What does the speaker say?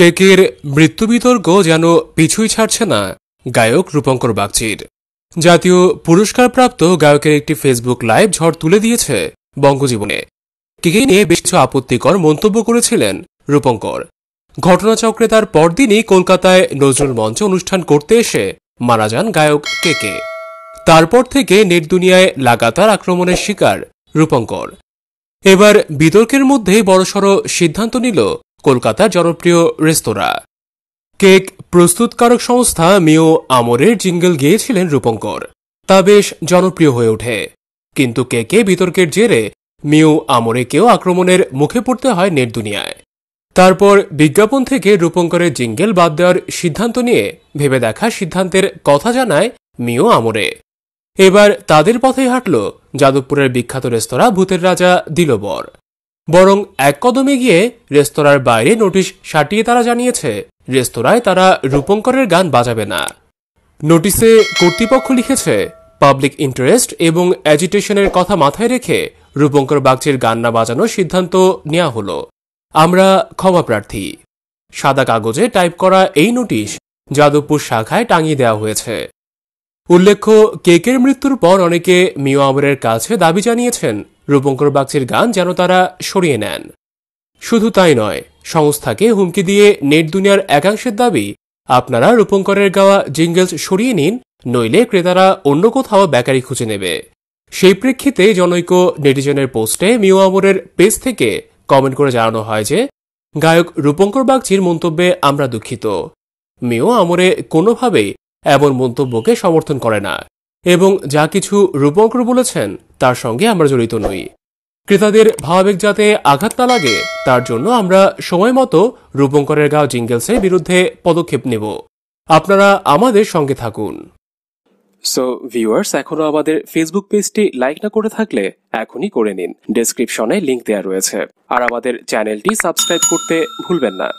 কেকের মৃত্যু বিতর্ক যেন পিছুই ছাড়ছে না গায়ক রূপঙ্কর বাগচির জাতীয় পুরস্কারপ্রাপ্ত গায়কের একটি ফেসবুক লাইভ ঝড় তুলে দিয়েছে বঙ্গজীবনে কেকে নিয়ে বেশ কিছু আপত্তিকর মন্তব্য করেছিলেন রূপঙ্কর ঘটনাচক্রে তার পরদিনই কলকাতায় নজরুল মঞ্চ অনুষ্ঠান করতে এসে মারা যান গায়ক কেকে তারপর থেকে নেট দুনিয়ায় লাগাতার আক্রমণের শিকার রূপঙ্কর এবার বিতর্কের মধ্যেই বড়সড় সিদ্ধান্ত নিল কলকাতা জনপ্রিয় রেস্তোরাঁ কেক প্রস্তুতকারক সংস্থা মিও আমরের জিঙ্গল গিয়েছিলেন রূপঙ্কর তা বেশ জনপ্রিয় হয়ে ওঠে কিন্তু কেকে বিতর্কের জেরে মিও আমরেকেও আক্রমণের মুখে পড়তে হয় নেট দুনিয়ায় তারপর বিজ্ঞাপন থেকে রূপঙ্করের জিঙ্গেল বাদ দেওয়ার সিদ্ধান্ত নিয়ে ভেবে দেখা সিদ্ধান্তের কথা জানায় মিও আমরে এবার তাদের পথে হাঁটল যাদবপুরের বিখ্যাত রেস্তোরাঁ ভূতের রাজা দিলবর বরং এক কদমে গিয়ে রেস্তোরাঁর বাইরে নোটিশ সাটিয়ে তারা জানিয়েছে রেস্তোরাঁয় তারা রূপঙ্করের গান বাজাবে না নোটিশে কর্তৃপক্ষ লিখেছে পাবলিক ইন্টারেস্ট এবং অ্যাজিটেশনের কথা মাথায় রেখে রূপঙ্কর বাগচির গান না বাজানোর সিদ্ধান্ত নেওয়া হল আমরা ক্ষমা প্রার্থী সাদা কাগজে টাইপ করা এই নোটিশ যাদবপুর শাখায় টাঙিয়ে দেওয়া হয়েছে উল্লেখ্য কেকের মৃত্যুর পর অনেকে মিও আমরের কাছে দাবি জানিয়েছেন রূপঙ্কর বাগচির গান যেন তারা সরিয়ে নেন শুধু তাই নয় সংস্থাকে হুমকি দিয়ে নেট দুনিয়ার একাংশের দাবি আপনারা রূপঙ্করের গাওয়া জিঙ্গেলস সরিয়ে নিন নইলে ক্রেতারা অন্য কোথাও ব্যাকারি খুঁজে নেবে সেই প্রেক্ষিতে জনৈক নেটিজনের পোস্টে মিও আমরের পেজ থেকে কমেন্ট করে জানানো হয় যে গায়ক রূপঙ্কর বাগচির মন্তব্যে আমরা দুঃখিত মিও আমরে কোনোভাবেই এমন মন্তব্যকে সমর্থন করে না এবং যা কিছু রূপঙ্কর বলেছেন তার সঙ্গে আমরা জড়িত নই ক্রেতাদের ভাবাবেগ যাতে আঘাত না লাগে তার জন্য আমরা সময় মতো রূপঙ্করের গাও জিঙ্গেলসের বিরুদ্ধে পদক্ষেপ নেব আপনারা আমাদের সঙ্গে থাকুন সো ভিউয়ার্স এখনো আমাদের ফেসবুক পেজটি লাইক না করে থাকলে এখনই করে নিন ডেসক্রিপশনে লিঙ্ক দেওয়া রয়েছে আর আমাদের চ্যানেলটি সাবস্ক্রাইব করতে ভুলবেন না